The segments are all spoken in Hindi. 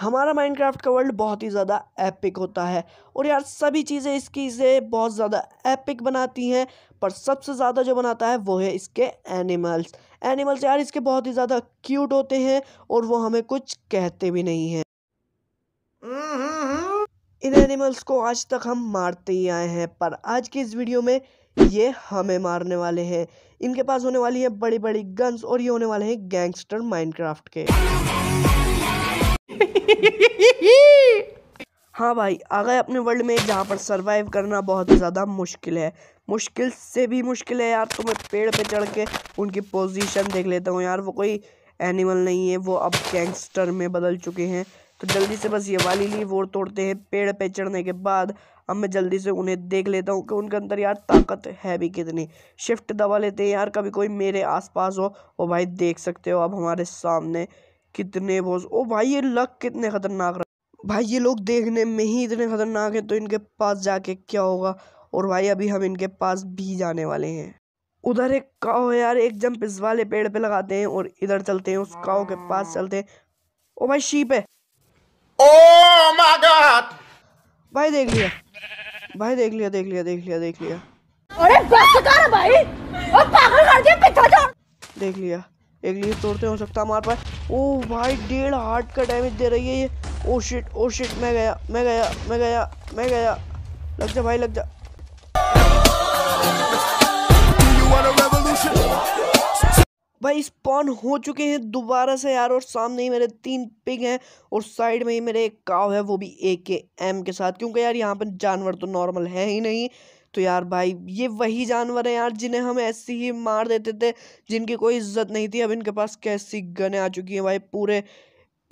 हमारा माइनक्राफ्ट का वर्ल्ड बहुत ही ज़्यादा एपिक होता है और यार सभी चीज़ें इसकी से बहुत ज़्यादा एपिक बनाती हैं पर सबसे ज़्यादा जो बनाता है वो है इसके एनिमल्स एनिमल्स यार इसके बहुत ही ज़्यादा क्यूट होते हैं और वो हमें कुछ कहते भी नहीं हैं इन एनिमल्स को आज तक हम मारते ही आए हैं पर आज की इस वीडियो में ये हमें मारने वाले हैं इनके पास होने वाली है बड़ी बड़ी गन्स और ये होने वाले हैं गैंगस्टर माइनक्राफ्ट के हाँ भाई आ गए अपने वर्ल्ड में जहाँ पर सरवाइव करना बहुत ज़्यादा मुश्किल है मुश्किल से भी मुश्किल है यार तो मैं पेड़ पे चढ़ के उनकी पोजीशन देख लेता हूँ यार वो कोई एनिमल नहीं है वो अब गैंगस्टर में बदल चुके हैं तो जल्दी से बस ये वाली ली वो तोड़ते हैं पेड़ पे चढ़ने के बाद अब मैं जल्दी से उन्हें देख लेता हूँ कि उनके अंदर यार ताकत है भी कितनी शिफ्ट दबा लेते हैं यार कभी कोई मेरे आस हो वो भाई देख सकते हो अब हमारे सामने कितने बॉस ओ भाई ये लक कितने खतरनाक रहे भाई ये लोग देखने में ही इतने खतरनाक हैं तो इनके पास जाके क्या होगा और भाई अभी हम इनके पास भी जाने वाले हैं उधर एक काओ है यार एक जंप इस वाले पेड़ पे लगाते हैं और इधर चलते हैं उस काओ के पास चलते हैं ओ भाई शीप है ओ माय गॉड भाई देख लिया भाई देख लिया देख लिया देख लिया देख लिया अरे बस तो कर भाई ओ पागल कर दिया पीछे जा देख लिया एक लीफ तोड़ते हो सकता मार पाए ओ भाई डेढ़ हार्ट का डैमेज दे रही है ये ओ शिट ओ शिट मैं गया मैं गया मैं गया मैं गया लग जा भाई लग जा भाई स्पॉन हो चुके हैं दोबारा से यार और सामने ही मेरे तीन पिग हैं और साइड में ही मेरे एक काव है वो भी ए के एम के साथ क्योंकि यार यहाँ पर जानवर तो नॉर्मल है ही नहीं तो यार भाई ये वही जानवर हैं यार जिन्हें हम ऐसे ही मार देते थे जिनकी कोई इज्जत नहीं थी अब इनके पास कैसी गने आ चुकी हैं भाई पूरे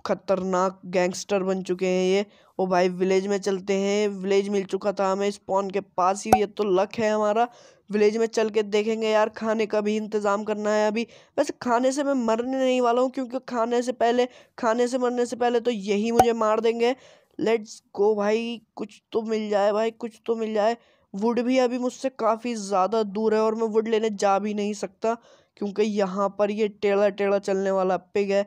खतरनाक गैंगस्टर बन चुके हैं ये वो भाई विलेज में चलते हैं विलेज मिल चुका था हमें स्पॉन के पास ही ये तो लक है हमारा विलेज में चल के देखेंगे यार खाने का भी इंतज़ाम करना है अभी वैसे खाने से मैं मरने नहीं वाला हूँ क्योंकि खाने से पहले खाने से मरने से पहले तो यही मुझे मार देंगे लेट्स गो भाई कुछ तो मिल जाए भाई कुछ तो मिल जाए वुड भी अभी मुझसे काफ़ी ज़्यादा दूर है और मैं वुड लेने जा भी नहीं सकता क्योंकि यहाँ पर ये टेढ़ा टेढ़ा चलने वाला पिग है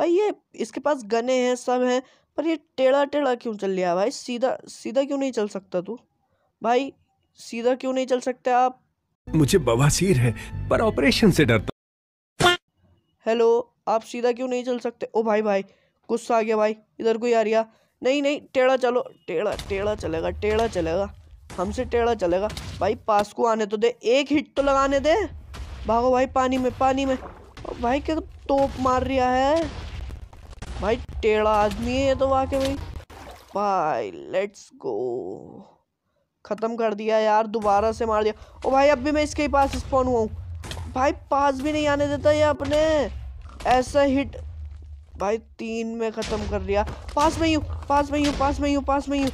भाई ये इसके पास गने हैं सब हैं पर ये टेढ़ा टेढ़ा क्यों चल रहा है भाई सीधा सीधा क्यों नहीं चल सकता तू भाई सीधा क्यों नहीं चल सकते आप मुझे बवासीर है पर ऑपरेशन से डरता हेलो आप सीधा क्यों नहीं चल सकते ओ भाई भाई गुस्सा आ गया भाई इधर कोई आ रिया नहीं नहीं टेढ़ा चलो टेढ़ा टेढ़ा चलेगा टेढ़ा चलेगा हमसे टेढ़ा चलेगा भाई पास को आने तो दे एक हिट तो लगाने दे भागो भाई पानी में पानी में भाई क्या तोप मार रहा है भाई टेढ़ा आदमी है ये तो वाकई भाई भाई लेट्स गो ख़त्म कर दिया यार दोबारा से मार दिया ओ भाई अब भी मैं इसके ही पास स्पॉन हुआ हूँ भाई पास भी नहीं आने देता ये अपने ऐसा हिट भाई तीन में ख़त्म कर दिया पास में ही हूँ पास में ही हूँ पास में ही हूँ पास में ही हूँ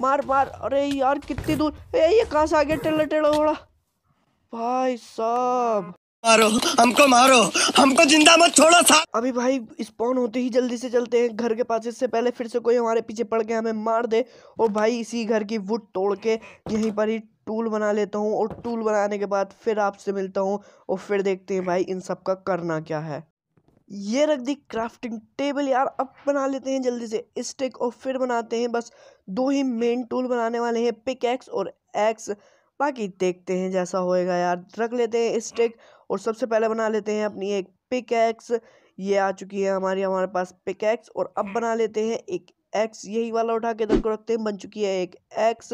मार मार अरे यार कितनी दूर ए, ये कहाँ से आ गया टेढ़ा टेढ़ा घोड़ा भाई साहब मारो हमको मारो हमको जिंदा मत छोड़ो साहब अभी भाई स्पॉन होते ही जल्दी से चलते हैं घर के पास इससे पहले फिर से कोई हमारे पीछे पड़ के हमें मार दे और भाई इसी घर की वुड तोड़ के यहीं पर ही टूल बना लेता हूँ और टूल बनाने के बाद फिर आपसे मिलता हूँ और फिर देखते हैं भाई इन सब का करना क्या है ये रख दी क्राफ्टिंग टेबल यार अब बना लेते हैं जल्दी से स्टिक और फिर बनाते हैं बस दो ही मेन टूल बनाने वाले हैं पिक एक्स और एक्स बाकी देखते हैं जैसा होएगा यार रख लेते हैं स्टिक और सबसे पहले बना लेते हैं अपनी एक पिक एक्स ये आ चुकी है हमारी हमारे पास पिक एक्स और अब बना लेते हैं एक एक्स यही वाला उठा के इधर को रखते हैं बन चुकी है एक एक्स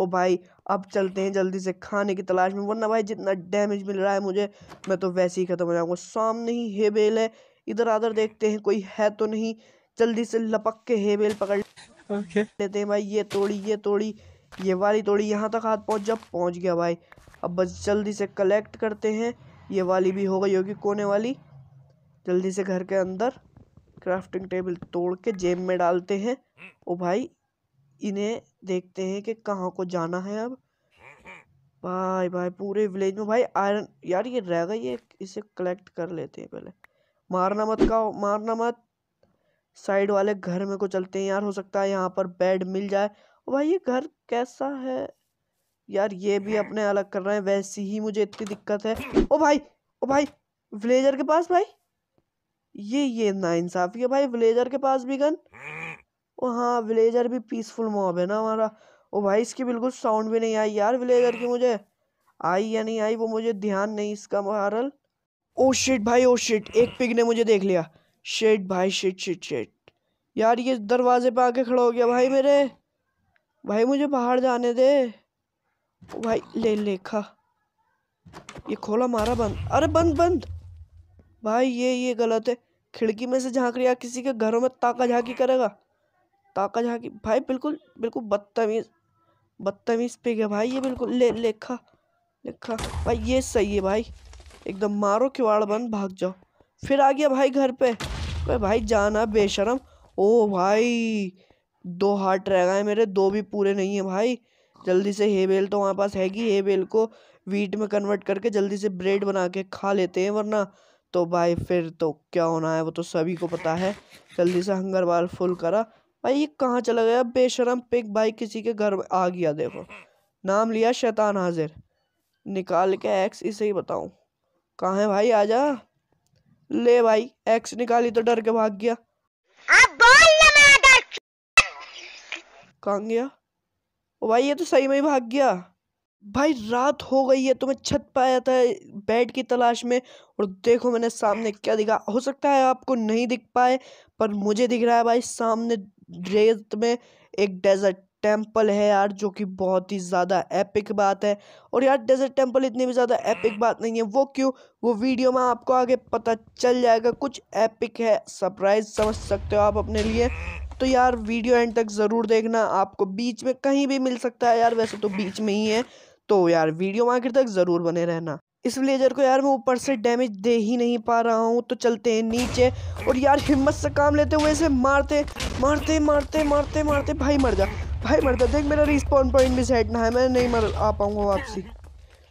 ओ भाई अब चलते हैं जल्दी से खाने की तलाश में वरना भाई जितना डैमेज मिल रहा है मुझे मैं तो वैसे ही ख़त्म हो जाऊँगा सामने ही हेबेल है इधर आधर देखते हैं कोई है तो नहीं जल्दी से लपक के हेबेल पकड़ okay. लेते हैं भाई ये तोड़ी ये तोड़ी ये वाली तोड़ी यहाँ तक हाथ पहुँच जब पहुँच गया भाई अब बस जल्दी से कलेक्ट करते हैं ये वाली भी हो गई होगी कोने वाली जल्दी से घर के अंदर क्राफ्टिंग टेबल तोड़ के जेब में डालते हैं ओ भाई इन्हें देखते हैं कि कहाँ को जाना है अब भाई भाई पूरे विलेज में भाई आयरन यार ये रह गई ये इसे कलेक्ट कर लेते हैं पहले मारना मत का मारना मत साइड वाले घर में को चलते हैं यार हो सकता है यहाँ पर बेड मिल जाए भाई ये घर कैसा है यार ये भी अपने अलग कर रहे हैं वैसी ही मुझे इतनी दिक्कत है ओ भाई ओ भाई विलेजर के पास भाई ये ये ना इंसाफी है भाई विलेजर के पास भी गन ओ हाँ विलेजर भी पीसफुल मॉब है ना हमारा ओ भाई इसकी बिल्कुल साउंड भी नहीं आई यार विलेजर की मुझे आई या नहीं आई वो मुझे ध्यान नहीं इसका महारल ओ oh शिट भाई ओ oh शिट एक पिग ने मुझे देख लिया शिट भाई शिट शिट शिट यार ये दरवाजे पे आके खड़ा हो गया भाई मेरे भाई मुझे बाहर जाने दे भाई ले लेखा ये खोला मारा बंद अरे बंद बंद भाई ये ये गलत है खिड़की में से झांक रहा किसी के घरों में ताका झांकी करेगा ताका झांकी भाई बिल्कुल बिल्कुल बदतमीज बदतमीज पिग है भाई ये बिल्कुल ले लेखा लेखा भाई ये सही है भाई एकदम मारो किवाड़ बंद भाग जाओ फिर आ गया भाई घर पे अरे भाई जाना बेशरम ओ भाई दो हार्ट रह गए मेरे दो भी पूरे नहीं है भाई जल्दी से हे बेल तो वहाँ पास हैगी हे बेल को वीट में कन्वर्ट करके जल्दी से ब्रेड बना के खा लेते हैं वरना तो भाई फिर तो क्या होना है वो तो सभी को पता है जल्दी से हंगर बाल फुल करा भाई ये कहाँ चला गया बेशरम पिक भाई किसी के घर आ गया देखो नाम लिया शैतान हाजिर निकाल के एक्स इसे ही बताऊँ कहा है भाई आजा ले भाई एक्स निकाली तो डर के भाग गया कहा गया ओ भाई ये तो सही में ही भाग गया भाई रात हो गई है तो मैं छत पर आया था बेड की तलाश में और देखो मैंने सामने क्या दिखा हो सकता है आपको नहीं दिख पाए पर मुझे दिख रहा है भाई सामने रेत में एक डेजर्ट टेम्पल है यार जो कि बहुत ही ज़्यादा एपिक बात है और यार डेजर्ट टेम्पल इतनी भी ज़्यादा एपिक बात नहीं है वो क्यों वो वीडियो में आपको आगे पता चल जाएगा कुछ एपिक है सरप्राइज समझ सकते हो आप अपने लिए तो यार वीडियो एंड तक ज़रूर देखना आपको बीच में कहीं भी मिल सकता है यार वैसे तो बीच में ही है तो यार वीडियो आखिर तक ज़रूर बने रहना इस ब्लेजर को यार मैं ऊपर से डैमेज दे ही नहीं पा रहा हूँ तो चलते हैं नीचे और यार हिम्मत से काम लेते हुए इसे मारते मारते मारते मारते मारते भाई मर जा भाई मरता देख मेरा रिस्पॉन पॉइंट भी सेट ना है मैं नहीं मर आ पाऊंगा वापसी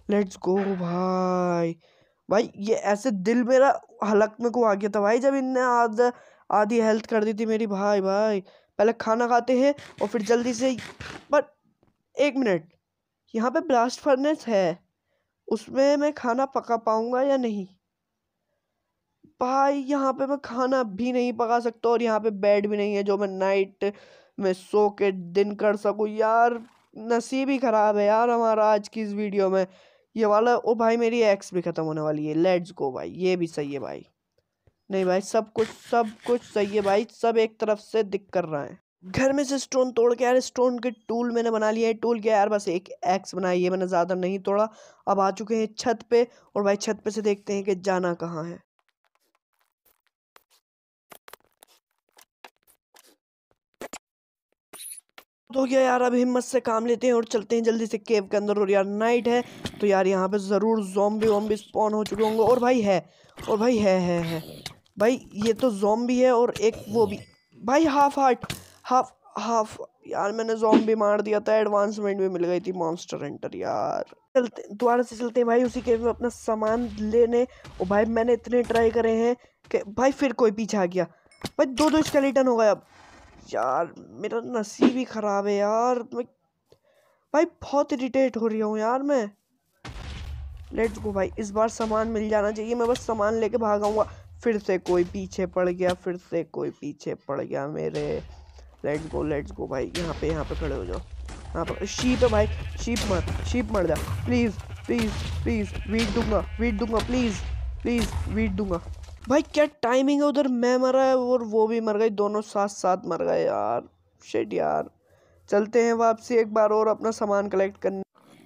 लेट्स गो भाई भाई ये ऐसे दिल मेरा हलक में को आ गया था भाई जब इनने आध आधी हेल्थ कर दी थी मेरी भाई भाई पहले खाना खाते हैं और फिर जल्दी से बट एक मिनट यहाँ पे ब्लास्ट फर्नेस है उसमें मैं खाना पका पाऊँगा या नहीं भाई यहाँ पे मैं खाना भी नहीं पका सकता और यहाँ पे बेड भी नहीं है जो मैं नाइट मैं सो के दिन कर सकूँ यार नसीब ही ख़राब है यार हमारा आज की इस वीडियो में ये वाला ओ भाई मेरी एक्स भी ख़त्म होने वाली है लेट्स गो भाई ये भी सही है भाई नहीं भाई सब कुछ सब कुछ सही है भाई सब एक तरफ से दिख कर रहा है घर में से स्टोन तोड़ के यार स्टोन के टूल मैंने बना लिया है टूल क्या यार बस एक एक्स बनाई है मैंने ज़्यादा नहीं तोड़ा अब आ चुके हैं छत पे और भाई छत पे से देखते हैं कि जाना कहाँ है तो क्या यार अब हिम्मत से काम लेते हैं और चलते हैं जल्दी से केव के अंदर और यार नाइट है तो यार यहाँ पे ज़रूर जोम्बी वोम्बी स्पॉन हो चुके होंगे और भाई है और भाई है है है भाई ये तो जोम्बी है और एक वो भी भाई हाफ हार्ट हाफ हाफ यार मैंने जोम्बी मार दिया था एडवांसमेंट भी मिल गई थी मॉन्स्टर एंटर यार चलते दोबारा से चलते हैं भाई उसी केव में अपना सामान लेने और भाई मैंने इतने ट्राई करे हैं कि भाई फिर कोई पीछे आ गया भाई दो दो स्केलेटन हो गए अब यार मेरा नसीब ही ख़राब है यार मैं भाई बहुत इरिटेट हो रही हूँ यार मैं लेट्स गो भाई इस बार सामान मिल जाना चाहिए मैं बस सामान लेके भागाऊंगा फिर से कोई पीछे पड़ गया फिर से कोई पीछे पड़ गया मेरे लेट्स गो लेट्स गो भाई यहाँ पे यहाँ पे खड़े हो जाओ यहाँ पर शीप है भाई शीप मर शीप मर जा प्लीज़ प्लीज़ प्लीज़ वीट दूंगा वीट दूंगा प्लीज़ प्लीज़ वीट दूंगा भाई क्या टाइमिंग है उधर मैं मरा है और वो भी मर गई दोनों साथ साथ मर गए यार शेट यार चलते हैं वापसी एक बार और अपना सामान कलेक्ट करने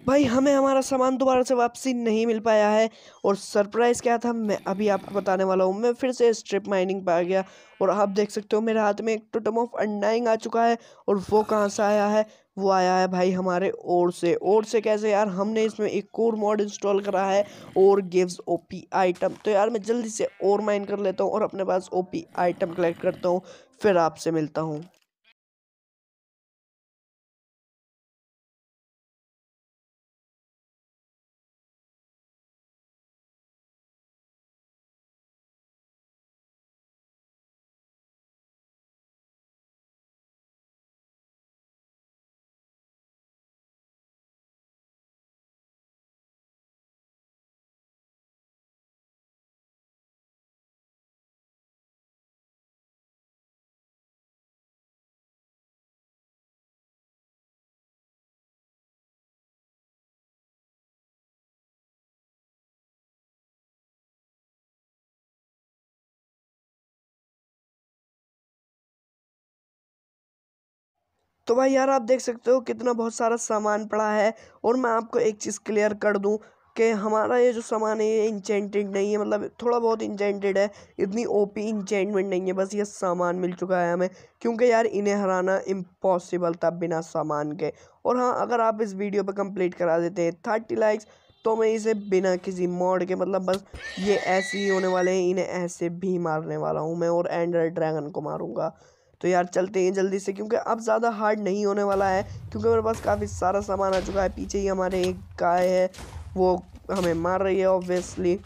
भाई हमें हमारा सामान दोबारा से वापसी नहीं मिल पाया है और सरप्राइज़ क्या था मैं अभी आपको बताने वाला हूँ मैं फिर से स्ट्रिप माइनिंग पर आ गया और आप देख सकते हो मेरे हाथ में एक टोटम ऑफ अंडाइंग आ चुका है और वो कहाँ से आया है वो आया है भाई हमारे ओर से ओर से कैसे यार हमने इसमें एक कोर मॉड इंस्टॉल करा है और गिव्स ओपी आइटम तो यार मैं जल्दी से और माइन कर लेता हूँ और अपने पास ओपी आइटम कलेक्ट करता हूँ फिर आपसे मिलता हूँ तो भाई यार आप देख सकते हो कितना बहुत सारा सामान पड़ा है और मैं आपको एक चीज़ क्लियर कर दूँ कि हमारा ये जो सामान है ये इंचेंटेड नहीं है मतलब थोड़ा बहुत इंचेंटेड है इतनी ओपी इंचेंटमेंट नहीं है बस ये सामान मिल चुका है हमें क्योंकि यार इन्हें हराना इम्पॉसिबल था बिना सामान के और हाँ अगर आप इस वीडियो पर कंप्लीट करा देते हैं थर्टी लाइक्स तो मैं इसे बिना किसी मोड के मतलब बस ये ऐसे ही होने वाले हैं इन्हें ऐसे भी मारने वाला हूँ मैं और एंड्रॉयड ड्रैगन को मारूँगा तो यार चलते हैं जल्दी से क्योंकि अब ज़्यादा हार्ड नहीं होने वाला है क्योंकि मेरे पास काफ़ी सारा सामान आ चुका है पीछे ही हमारे एक गाय है वो हमें मार रही है ऑब्वियसली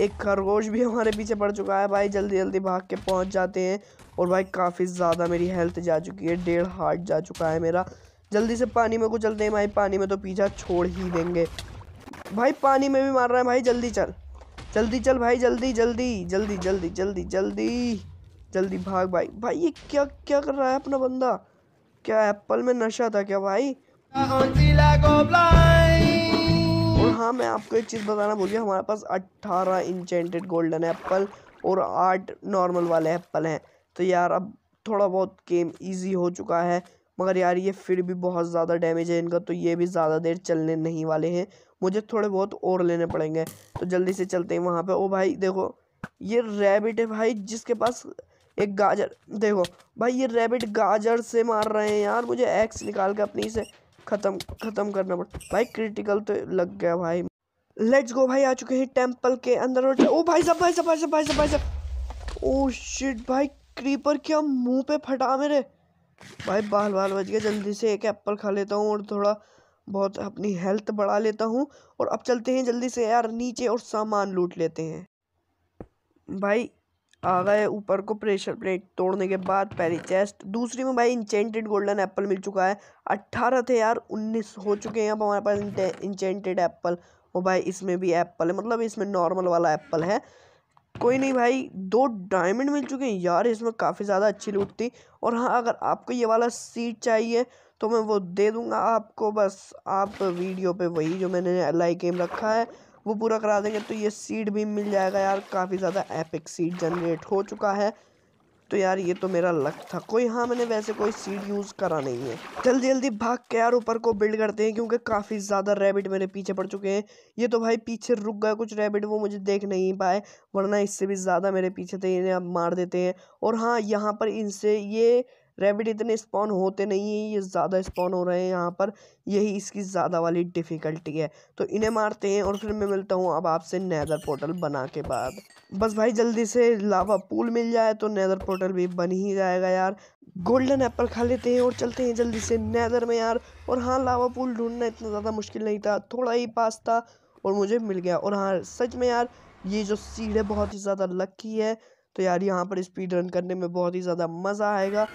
एक खरगोश भी हमारे पीछे पड़ चुका है भाई जल्दी जल्दी भाग के पहुँच जाते हैं और भाई काफ़ी ज़्यादा मेरी हेल्थ जा चुकी है डेढ़ हार्ट जा चुका है मेरा जल्दी से पानी में को चलते हैं भाई पानी में तो पीछा छोड़ ही देंगे भाई पानी में भी मार रहा है भाई जल्दी चल जल्दी चल भाई जल्दी जल्दी जल्दी जल्दी जल्दी जल्दी जल्दी भाग भाई भाई ये क्या क्या कर रहा है अपना बंदा क्या एप्पल में नशा था क्या भाई और हाँ मैं आपको एक चीज़ बताना भूल गया हमारे पास 18 इंचेंटेड गोल्डन एप्पल और आठ नॉर्मल वाले एप्पल हैं तो यार अब थोड़ा बहुत गेम इजी हो चुका है मगर यार ये फिर भी बहुत ज़्यादा डैमेज है इनका तो ये भी ज़्यादा देर चलने नहीं वाले हैं मुझे थोड़े बहुत और लेने पड़ेंगे तो जल्दी से चलते हैं वहाँ पे ओ भाई देखो ये रैबिट है भाई जिसके पास एक गाजर देखो भाई ये रैबिट गाजर से मार रहे हैं यार मुझे एक्स निकाल के अपनी से ख़त्म ख़त्म करना पड़ा भाई क्रिटिकल तो लग गया भाई लेट्स गो भाई आ चुके हैं टेम्पल के अंदर ओ भाई साहब भाई साहब भाई साहब भाई साहब भाई साहब ओ शिट भाई क्रीपर क्या मुंह पे फटा मेरे भाई बाल बाल बच गया जल्दी से एक एप्पल खा लेता हूँ और थोड़ा बहुत अपनी हेल्थ बढ़ा लेता हूँ और अब चलते हैं जल्दी से यार नीचे और सामान लूट लेते हैं भाई आ गए ऊपर को प्रेशर प्लेट तोड़ने के बाद पहली चेस्ट दूसरी में भाई इंचेंटेड गोल्डन एप्पल मिल चुका है अट्ठारह थे यार उन्नीस हो चुके हैं अब हमारे पास इंचेंटेड एप्पल वो भाई इसमें भी एप्पल है मतलब इसमें नॉर्मल वाला एप्पल है कोई नहीं भाई दो डायमंड मिल चुके हैं यार इसमें काफ़ी ज़्यादा अच्छी लूट थी और हाँ अगर आपको ये वाला सीट चाहिए तो मैं वो दे दूँगा आपको बस आप वीडियो पर वही जो मैंने लाइक एम रखा है वो पूरा करा देंगे तो ये सीड भी मिल जाएगा यार काफ़ी ज़्यादा एपिक सीड जनरेट हो चुका है तो यार ये तो मेरा लक था कोई हाँ मैंने वैसे कोई सीड यूज़ करा नहीं है जल्दी जल्दी भाग के यार ऊपर को बिल्ड करते हैं क्योंकि काफ़ी ज़्यादा रैबिट मेरे पीछे पड़ चुके हैं ये तो भाई पीछे रुक गए कुछ रैबिट वो मुझे देख नहीं पाए वरना इससे भी ज़्यादा मेरे पीछे थे इन्हें अब मार देते हैं और हाँ यहाँ पर इनसे ये रैबिट इतने स्पॉन होते नहीं हैं ये ज़्यादा स्पॉन हो रहे हैं यहाँ पर यही इसकी ज़्यादा वाली डिफ़िकल्टी है तो इन्हें मारते हैं और फिर मैं मिलता हूँ अब आपसे नैदर पोर्टल बना के बाद बस भाई जल्दी से लावा पूल मिल जाए तो नैदर पोर्टल भी बन ही जाएगा यार गोल्डन एप्पल खा लेते हैं और चलते हैं जल्दी से नैदर में यार और हाँ लावा पूल ढूंढना इतना ज़्यादा मुश्किल नहीं था थोड़ा ही पास था और मुझे मिल गया और हाँ सच में यार ये जो सीढ़ है बहुत ही ज़्यादा लक्की है तो यार यहाँ पर स्पीड रन करने में बहुत ही ज़्यादा मज़ा आएगा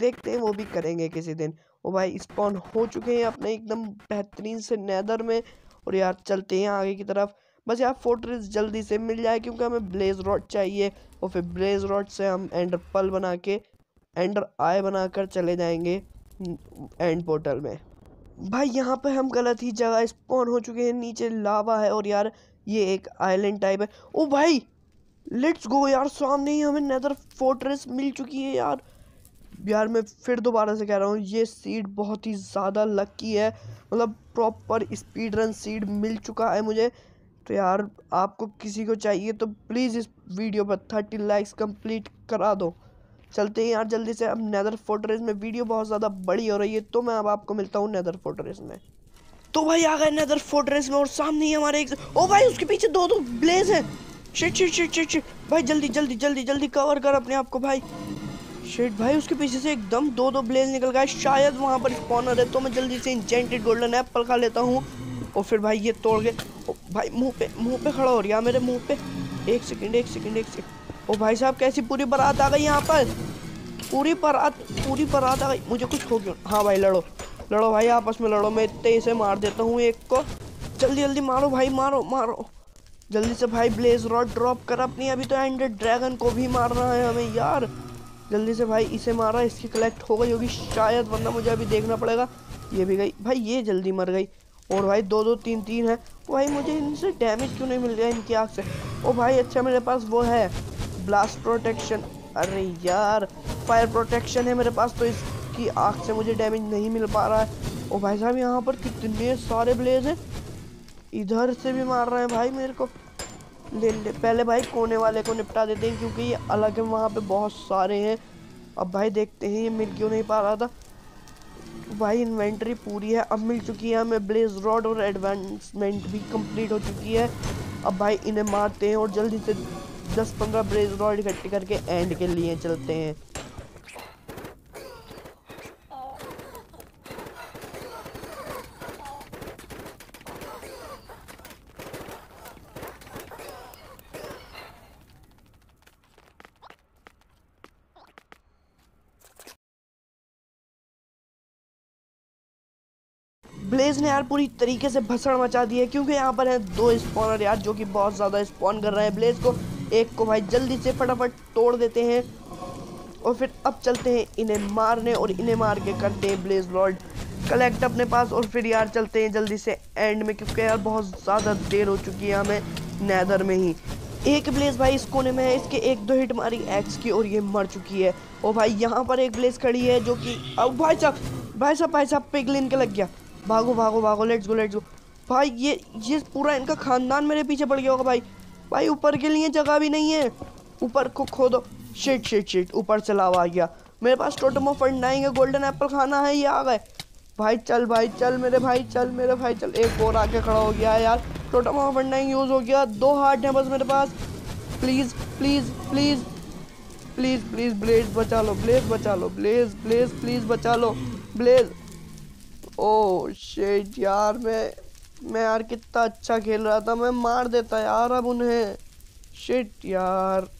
देखते हैं वो भी करेंगे किसी दिन वो भाई स्पॉन हो चुके हैं अपने एकदम बेहतरीन से नैदर में और यार चलते हैं आगे की तरफ बस यार फोर्ट्रेस जल्दी से मिल जाए क्योंकि हमें ब्लेज रॉड चाहिए और फिर ब्लेज रॉड से हम एंडर पल बना के एंडर आय बनाकर चले जाएंगे एंड पोर्टल में भाई यहाँ पे हम गलत ही जगह स्पॉन हो चुके हैं नीचे लावा है और यार ये एक आइलैंड टाइप है ओ भाई लेट्स गो यार सामने ही हमें नेदर फोर्ट्रेस मिल चुकी है यार यार मैं फिर दोबारा से कह रहा हूँ ये सीट बहुत ही ज़्यादा लकी है मतलब प्रॉपर स्पीड रन सीट मिल चुका है मुझे तो यार आपको किसी को चाहिए तो प्लीज़ इस वीडियो पर थर्टी लाइक्स कंप्लीट करा दो चलते हैं यार जल्दी से अब नेदर फोर्ट्रेस में वीडियो बहुत ज़्यादा बड़ी हो रही है तो मैं अब आपको मिलता हूँ नेदर फोर्ट्रेस में तो भाई आ गए नेदर फोर्ट्रेस में और सामने ही हमारे एक ओ भाई उसके पीछे दो दो ब्लेज हैं shit shit shit shit shit भाई जल्दी जल्दी जल्दी जल्दी कवर कर अपने आप को भाई शिट भाई उसके पीछे से एकदम दो दो ब्लेज निकल गए शायद वहाँ पर स्पॉनर है तो मैं जल्दी से इंजेंटेड गोल्डन एप्पल खा लेता हूँ और फिर भाई ये तोड़ गए भाई मुंह पे मुंह पे खड़ा हो रहा मेरे मुंह पे एक सेकंड एक सेकंड एक सेकंड ओ भाई साहब कैसी पूरी बारात आ गई यहाँ पर पूरी बारात पूरी बारात आ गई मुझे कुछ हो गया हाँ भाई लड़ो लड़ो भाई आपस में लड़ो मैं इतने इसे मार देता हूँ एक को जल्दी जल्दी मारो भाई मारो मारो जल्दी से भाई ब्लेज रॉड ड्रॉप कर अपनी अभी तो एंड्रेड ड्रैगन को भी मारना है हमें यार जल्दी से भाई इसे मारा इसकी कलेक्ट हो गई होगी शायद वरना मुझे अभी देखना पड़ेगा ये भी गई भाई ये जल्दी मर गई और भाई दो दो तीन तीन है भाई मुझे इनसे डैमेज क्यों नहीं मिल गया इनकी आँख से ओ भाई अच्छा मेरे पास वो है ब्लास्ट प्रोटेक्शन अरे यार फायर प्रोटेक्शन है मेरे पास तो इसकी आँख से मुझे डैमेज नहीं मिल पा रहा है ओ भाई साहब यहाँ पर कितने सारे ब्लेज हैं इधर से भी मार रहे हैं भाई मेरे को ले ले पहले भाई कोने वाले को निपटा देते हैं क्योंकि ये अलग है वहाँ पे बहुत सारे हैं अब भाई देखते हैं ये मिल क्यों नहीं पा रहा था भाई इन्वेंट्री पूरी है अब मिल चुकी है हमें ब्लेज रॉड और एडवांसमेंट भी कंप्लीट हो चुकी है अब भाई इन्हें मारते हैं और जल्दी से दस पंद्रह ब्लेज रॉड इकट्ठे करके एंड के लिए चलते हैं गाइज ने यार पूरी तरीके से भसड़ मचा दी है क्योंकि यहाँ पर है दो स्पॉनर यार जो कि बहुत ज़्यादा स्पॉन कर रहे हैं ब्लेज को एक को भाई जल्दी से फटाफट तोड़ देते हैं और फिर अब चलते हैं इन्हें मारने और इन्हें मार के करते हैं ब्लेज लॉर्ड कलेक्ट अपने पास और फिर यार चलते हैं जल्दी से एंड में क्योंकि यार बहुत ज़्यादा देर हो चुकी है हमें नैदर में ही एक ब्लेज भाई इस कोने में है इसके एक दो हिट मारी एक्स की और ये मर चुकी है और भाई यहाँ पर एक ब्लेज खड़ी है जो कि अब भाई साहब भाई साहब भाई साहब पिगलिन के लग गया भागो भागो भागो लेट्स गो लेट्स गो भाई ये ये पूरा इनका खानदान मेरे पीछे पड़ गया होगा भाई भाई ऊपर के लिए जगह भी नहीं है ऊपर को खो दो शिट शिट शिट ऊपर से लावा आ गया मेरे पास टोटम फंड नहीं है गोल्डन एप्पल खाना है ये आ गए भाई चल भाई चल मेरे भाई चल मेरे भाई चल एक और आके खड़ा हो गया है यार टोटम फंड नहीं यूज़ हो गया दो हार्ट हैं बस मेरे पास please please please please please blaze बचा लो ब्लेज बचा लो ब्लेज ब्लेज प्लीज़ बचा लो ब्लेज ओ oh, शेट यार मैं मैं यार कितना अच्छा खेल रहा था मैं मार देता यार अब उन्हें शेट यार